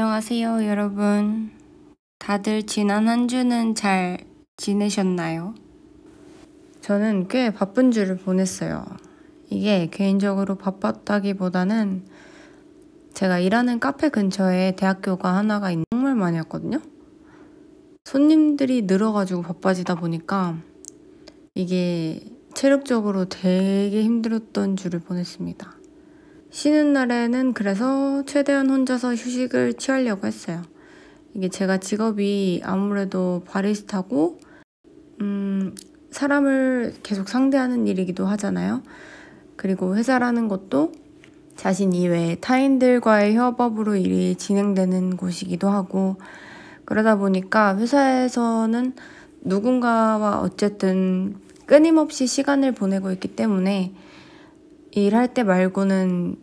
안녕하세요, 여러분. 다들 지난 한 주는 잘 지내셨나요? 저는 꽤 바쁜 주를 보냈어요. 이게 개인적으로 바빴다기보다는 제가 일하는 카페 근처에 대학교가 하나가 있는 정말 많이 왔거든요. 손님들이 늘어가지고 바빠지다 보니까 이게 체력적으로 되게 힘들었던 주를 보냈습니다. 쉬는 날에는 그래서 최대한 혼자서 휴식을 취하려고 했어요. 이게 제가 직업이 아무래도 바리스타고, 음, 사람을 계속 상대하는 일이기도 하잖아요. 그리고 회사라는 것도 자신 이외에 타인들과의 협업으로 일이 진행되는 곳이기도 하고, 그러다 보니까 회사에서는 누군가와 어쨌든 끊임없이 시간을 보내고 있기 때문에 일할 때 말고는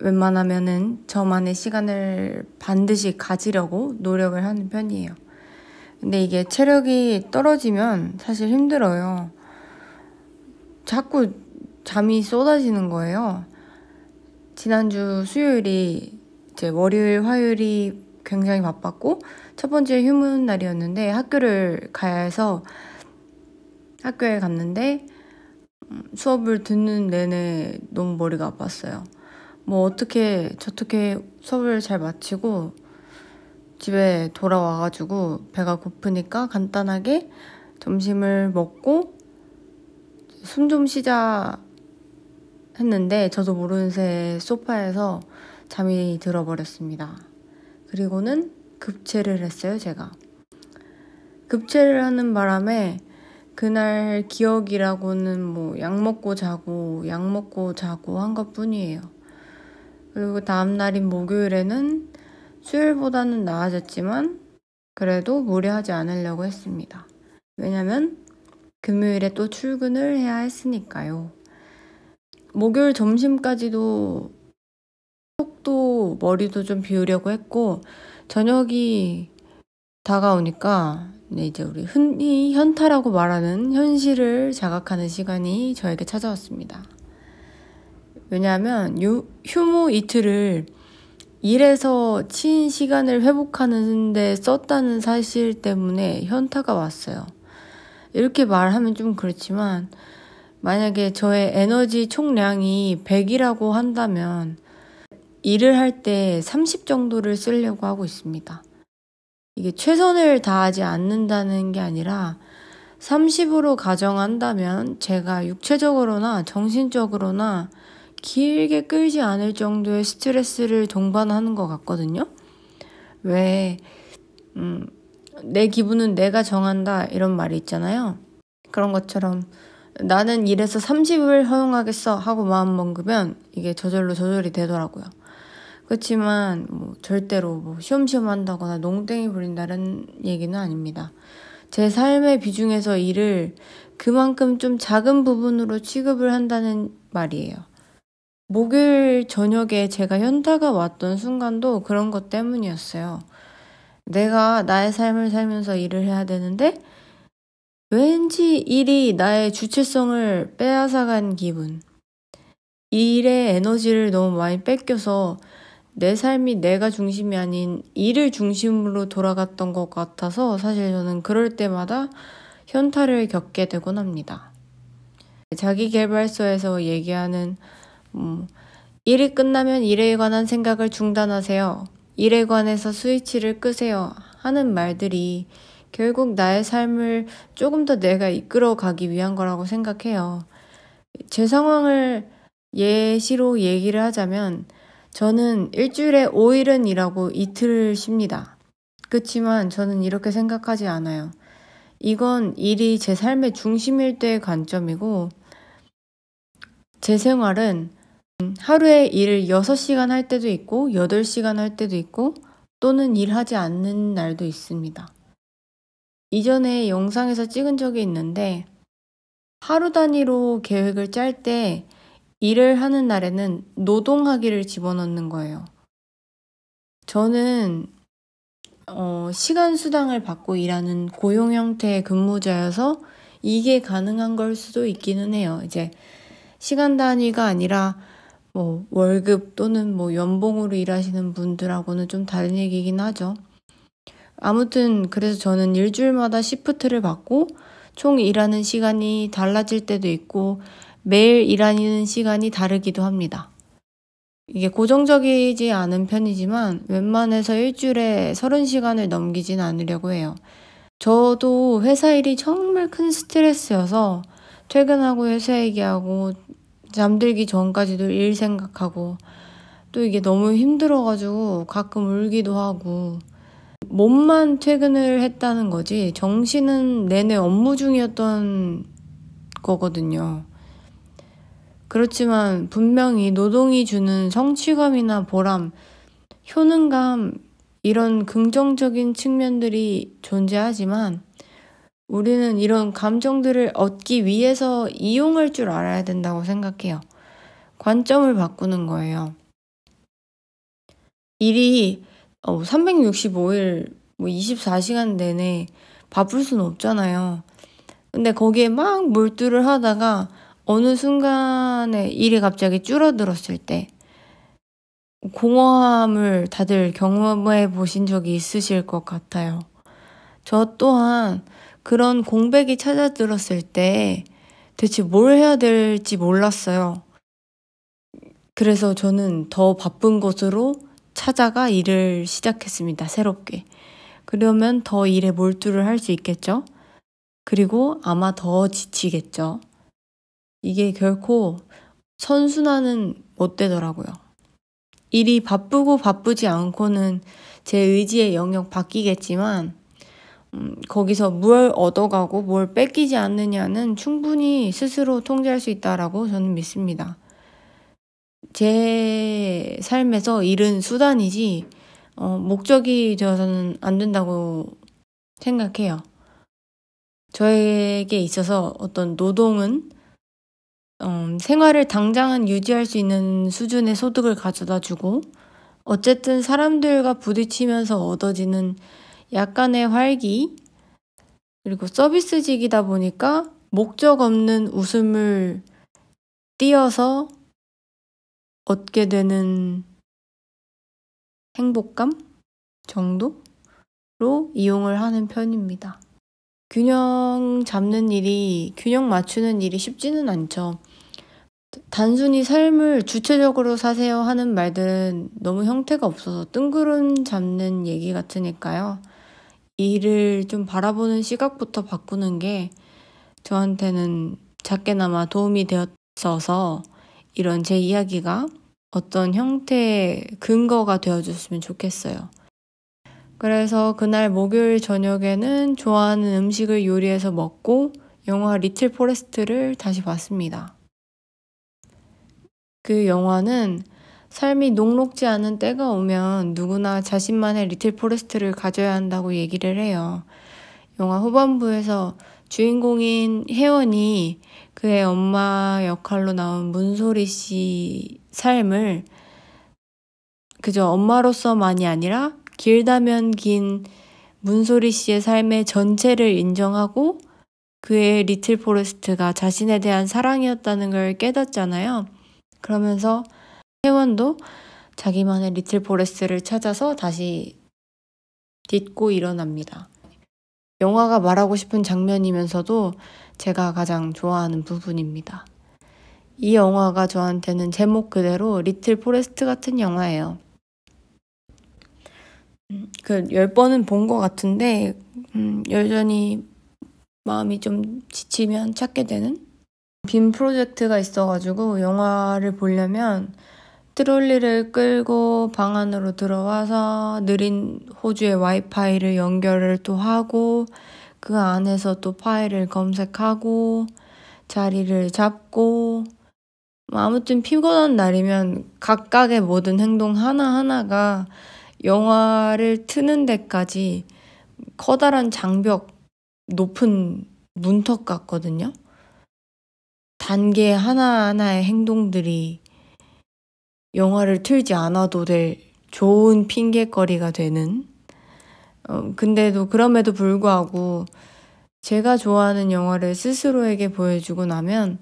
웬만하면은 저만의 시간을 반드시 가지려고 노력을 하는 편이에요. 근데 이게 체력이 떨어지면 사실 힘들어요. 자꾸 잠이 쏟아지는 거예요. 지난주 수요일이 이제 월요일, 화요일이 굉장히 바빴고 첫 번째 휴문 날이었는데 학교를 가야 해서 학교에 갔는데 수업을 듣는 내내 너무 머리가 아팠어요. 뭐 어떻게 저떻게 수업을 잘 마치고 집에 돌아와가지고 배가 고프니까 간단하게 점심을 먹고 숨 좀 쉬자 했는데 저도 모르는 새 소파에서 잠이 들어버렸습니다. 그리고는 급체를 했어요, 제가. 급체를 하는 바람에 그날 기억이라고는 뭐 약 먹고 자고 약 먹고 자고 한 것뿐이에요. 그리고 다음 날인 목요일에는 수요일보다는 나아졌지만 그래도 무리하지 않으려고 했습니다. 왜냐면 금요일에 또 출근을 해야 했으니까요. 목요일 점심까지도 속도 머리도 좀 비우려고 했고 저녁이 다가오니까 네, 이제 우리 흔히 현타라고 말하는 현실을 자각하는 시간이 저에게 찾아왔습니다. 왜냐하면 유, 휴무 이틀을 일에서 치인 시간을 회복하는 데 썼다는 사실 때문에 현타가 왔어요. 이렇게 말하면 좀 그렇지만 만약에 저의 에너지 총량이 100이라고 한다면 일을 할 때 30 정도를 쓰려고 하고 있습니다. 이게 최선을 다하지 않는다는 게 아니라 30으로 가정한다면 제가 육체적으로나 정신적으로나 길게 끌지 않을 정도의 스트레스를 동반하는 것 같거든요. 왜, 음, 내 기분은 내가 정한다 이런 말이 있잖아요. 그런 것처럼 나는 이래서 30을 허용하겠어 하고 마음 먹으면 이게 저절로 저절이 되더라고요. 그렇지만 뭐 절대로 뭐 시험시험 한다거나 농땡이 부린다는 얘기는 아닙니다. 제 삶의 비중에서 일을 그만큼 좀 작은 부분으로 취급을 한다는 말이에요. 목요일 저녁에 제가 현타가 왔던 순간도 그런 것 때문이었어요. 내가 나의 삶을 살면서 일을 해야 되는데 왠지 일이 나의 주체성을 빼앗아간 기분. 일의 에너지를 너무 많이 뺏겨서 내 삶이 내가 중심이 아닌 일을 중심으로 돌아갔던 것 같아서 사실 저는 그럴 때마다 현타를 겪게 되곤 합니다. 자기개발서에서 얘기하는 음, 일이 끝나면 일에 관한 생각을 중단하세요. 일에 관해서 스위치를 끄세요. 하는 말들이 결국 나의 삶을 조금 더 내가 이끌어 가기 위한 거라고 생각해요. 제 상황을 예시로 얘기를 하자면 저는 일주일에 5일은 일하고 이틀 쉽니다. 그치만 저는 이렇게 생각하지 않아요. 이건 일이 제 삶의 중심일 때의 관점이고, 제 생활은 하루에 일을 6시간 할 때도 있고, 8시간 할 때도 있고, 또는 일하지 않는 날도 있습니다. 이전에 영상에서 찍은 적이 있는데, 하루 단위로 계획을 짤때 일을 하는 날에는 노동하기를 집어넣는 거예요. 저는 어, 시간 수당을 받고 일하는 고용 형태의 근무자여서 이게 가능한 걸 수도 있기는 해요. 이제 시간 단위가 아니라 뭐 월급 또는 뭐 연봉으로 일하시는 분들하고는 좀 다른 얘기긴 하죠. 아무튼 그래서 저는 일주일마다 시프트를 받고 총 일하는 시간이 달라질 때도 있고 매일 일하는 시간이 다르기도 합니다. 이게 고정적이지 않은 편이지만 웬만해서 일주일에 30시간을 넘기진 않으려고 해요. 저도 회사 일이 정말 큰 스트레스여서 퇴근하고 회사 얘기하고 잠들기 전까지도 일 생각하고 또 이게 너무 힘들어가지고 가끔 울기도 하고 몸만 퇴근을 했다는 거지 정신은 내내 업무 중이었던 거거든요. 그렇지만 분명히 노동이 주는 성취감이나 보람, 효능감, 이런 긍정적인 측면들이 존재하지만 우리는 이런 감정들을 얻기 위해서 이용할 줄 알아야 된다고 생각해요. 관점을 바꾸는 거예요. 일이 365일 어, 뭐 24시간 내내 바쁠 순 없잖아요. 근데 거기에 막 몰두를 하다가 어느 순간에 일이 갑자기 줄어들었을 때 공허함을 다들 경험해 보신 적이 있으실 것 같아요. 저 또한 그런 공백이 찾아들었을 때 대체 뭘 해야 될지 몰랐어요. 그래서 저는 더 바쁜 곳으로 찾아가 일을 시작했습니다. 새롭게. 그러면 더 일에 몰두를 할 수 있겠죠? 그리고 아마 더 지치겠죠? 이게 결코 선순환은 못 되더라고요. 일이 바쁘고 바쁘지 않고는 제 의지의 영역 바뀌겠지만, 음, 거기서 뭘 얻어가고 뭘 뺏기지 않느냐는 충분히 스스로 통제할 수 있다라고 저는 믿습니다. 제 삶에서 일은 수단이지, 어, 목적이 되어서는 안 된다고 생각해요. 저에게 있어서 어떤 노동은 음, 생활을 당장은 유지할 수 있는 수준의 소득을 가져다 주고, 어쨌든 사람들과 부딪히면서 얻어지는 약간의 활기, 그리고 서비스직이다 보니까 목적 없는 웃음을 띄어서 얻게 되는 행복감 정도로 이용을 하는 편입니다. 균형 잡는 일이, 균형 맞추는 일이 쉽지는 않죠. 단순히 삶을 주체적으로 사세요 하는 말들은 너무 형태가 없어서 뜬구름 잡는 얘기 같으니까요. 일을 좀 바라보는 시각부터 바꾸는 게 저한테는 작게나마 도움이 되었어서 이런 제 이야기가 어떤 형태의 근거가 되어줬으면 좋겠어요. 그래서 그날 목요일 저녁에는 좋아하는 음식을 요리해서 먹고 영화 리틀 포레스트를 다시 봤습니다. 그 영화는 삶이 녹록지 않은 때가 오면 누구나 자신만의 리틀 포레스트를 가져야 한다고 얘기를 해요. 영화 후반부에서 주인공인 혜원이 그의 엄마 역할로 나온 문소리 씨 삶을 그저 엄마로서만이 아니라 길다면 긴 문소리 씨의 삶의 전체를 인정하고 그의 리틀 포레스트가 자신에 대한 사랑이었다는 걸 깨닫잖아요. 그러면서 혜원도 자기만의 리틀 포레스트를 찾아서 다시 딛고 일어납니다. 영화가 말하고 싶은 장면이면서도 제가 가장 좋아하는 부분입니다. 이 영화가 저한테는 제목 그대로 리틀 포레스트 같은 영화예요. 음, 그열 번은 본 것 같은데 음, 여전히 마음이 좀 지치면 찾게 되는 빔 프로젝트가 있어가지고 영화를 보려면 트롤리를 끌고 방 안으로 들어와서 느린 호주의 와이파이를 연결을 또 하고 그 안에서 또 파일을 검색하고 자리를 잡고 뭐 아무튼 피곤한 날이면 각각의 모든 행동 하나하나가 영화를 트는 데까지 커다란 장벽, 높은 문턱 같거든요. 단계 하나하나의 행동들이 영화를 틀지 않아도 될 좋은 핑계거리가 되는. 어, 근데도 그럼에도 불구하고 제가 좋아하는 영화를 스스로에게 보여주고 나면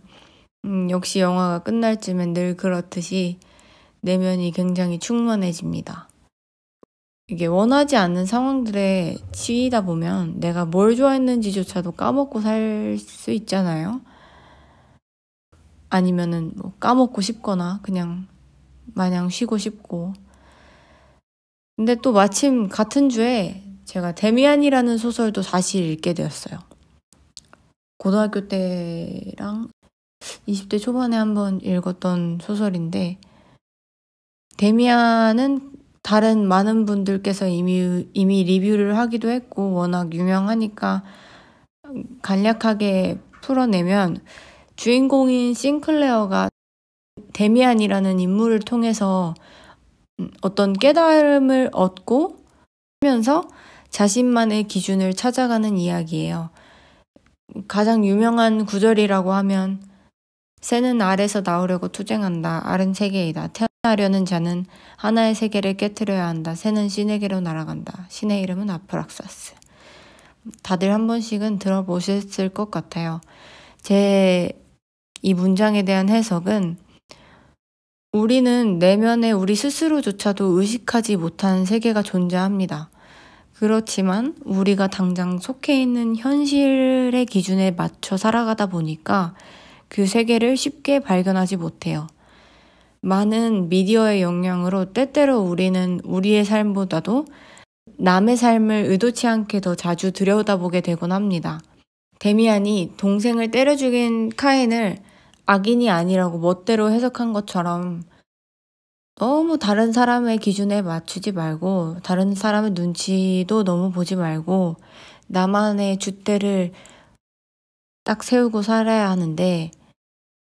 음, 역시 영화가 끝날 쯤엔 늘 그렇듯이 내면이 굉장히 충만해집니다. 이게 원하지 않는 상황들의 치이다 보면 내가 뭘 좋아했는지조차도 까먹고 살 수 있잖아요. 아니면은 뭐 까먹고 싶거나 그냥 마냥 쉬고 싶고. 근데 또 마침 같은 주에 제가 데미안이라는 소설도 다시 읽게 되었어요. 고등학교 때랑 20대 초반에 한번 읽었던 소설인데 데미안은 다른 많은 분들께서 이미, 이미 리뷰를 하기도 했고, 워낙 유명하니까 간략하게 풀어내면 주인공인 싱클레어가 데미안이라는 인물을 통해서 음, 어떤 깨달음을 얻고 하면서 자신만의 기준을 찾아가는 이야기예요. 가장 유명한 구절이라고 하면 새는 알에서 나오려고 투쟁한다. 알은 세계이다. 태 하려는 자는 하나의 세계를 깨뜨려야 한다. 새는 신에게로 날아간다. 신의 이름은 아프락사스. 다들 한 번씩은 들어보셨을 것 같아요. 제 이 문장에 대한 해석은 우리는 내면에 우리 스스로조차도 의식하지 못한 세계가 존재합니다. 그렇지만 우리가 당장 속해 있는 현실의 기준에 맞춰 살아가다 보니까 그 세계를 쉽게 발견하지 못해요. 많은 미디어의 영향으로 때때로 우리는 우리의 삶보다도 남의 삶을 의도치 않게 더 자주 들여다보게 되곤 합니다. 데미안이 동생을 때려 죽인 카인을 악인이 아니라고 멋대로 해석한 것처럼 너무 다른 사람의 기준에 맞추지 말고 다른 사람의 눈치도 너무 보지 말고 나만의 주대를 딱 세우고 살아야 하는데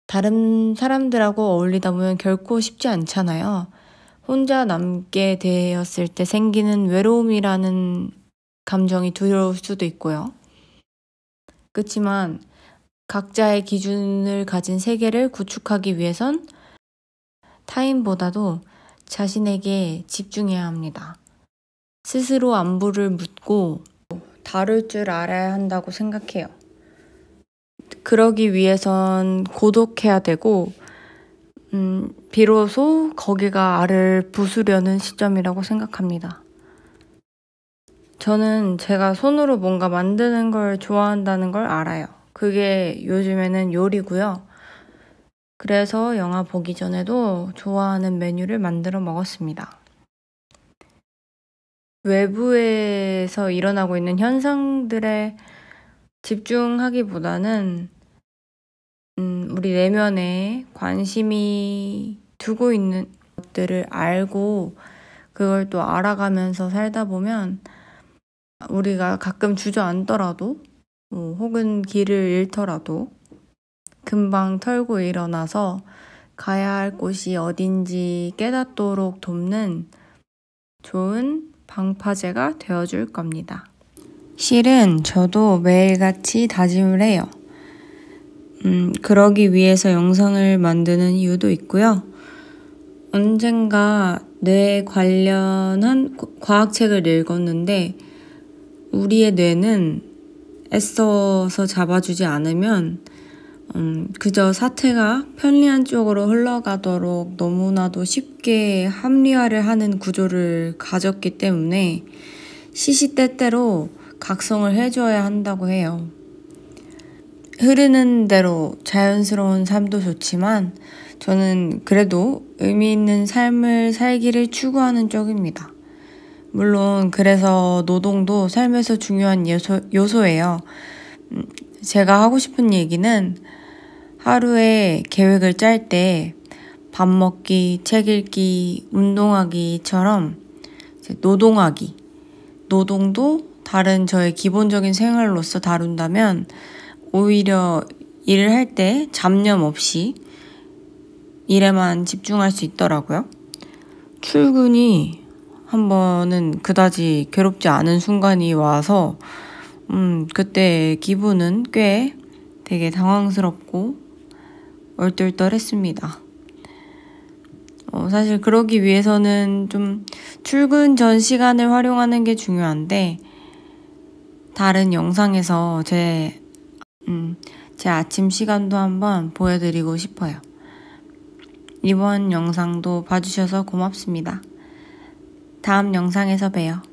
다른 사람들하고 어울리다 보면 결코 쉽지 않잖아요. 혼자 남게 되었을 때 생기는 외로움이라는 감정이 두려울 수도 있고요. 그렇지만 각자의 기준을 가진 세계를 구축하기 위해선 타인보다도 자신에게 집중해야 합니다. 스스로 안부를 묻고 다룰 줄 알아야 한다고 생각해요. 그러기 위해선 고독해야 되고, 음, 비로소 거기가 알을 부수려는 시점이라고 생각합니다. 저는 제가 손으로 뭔가 만드는 걸 좋아한다는 걸 알아요. 그게 요즘에는 요리고요. 그래서 영화 보기 전에도 좋아하는 메뉴를 만들어 먹었습니다. 외부에서 일어나고 있는 현상들에 집중하기보다는 음, 우리 내면에 관심이 두고 있는 것들을 알고 그걸 또 알아가면서 살다 보면 우리가 가끔 주저앉더라도 뭐, 혹은 길을 잃더라도 금방 털고 일어나서 가야 할 곳이 어딘지 깨닫도록 돕는 좋은 방파제가 되어줄 겁니다. 실은 저도 매일같이 다짐을 해요. 음, 그러기 위해서 영상을 만드는 이유도 있고요. 언젠가 뇌 관련한 과학책을 읽었는데 우리의 뇌는 애써서 잡아주지 않으면 음, 그저 사태가 편리한 쪽으로 흘러가도록 너무나도 쉽게 합리화를 하는 구조를 가졌기 때문에 시시때때로 각성을 해줘야 한다고 해요. 흐르는 대로 자연스러운 삶도 좋지만 저는 그래도 의미 있는 삶을 살기를 추구하는 쪽입니다. 물론 그래서 노동도 삶에서 중요한 요소, 요소예요. 음, 제가 하고 싶은 얘기는 하루에 계획을 짤 때 밥 먹기, 책 읽기, 운동하기처럼 노동하기. 노동도 다른 저의 기본적인 생활로서 다룬다면 오히려 일을 할 때 잡념 없이 일에만 집중할 수 있더라고요. 출근이 한 번은 그다지 괴롭지 않은 순간이 와서 음, 그때 기분은 꽤 되게 당황스럽고 얼떨떨했습니다. 어, 사실 그러기 위해서는 좀 출근 전 시간을 활용하는 게 중요한데 다른 영상에서 제, 음, 제 아침 시간도 한번 보여드리고 싶어요. 이번 영상도 봐주셔서 고맙습니다. 다음 영상에서 봬요.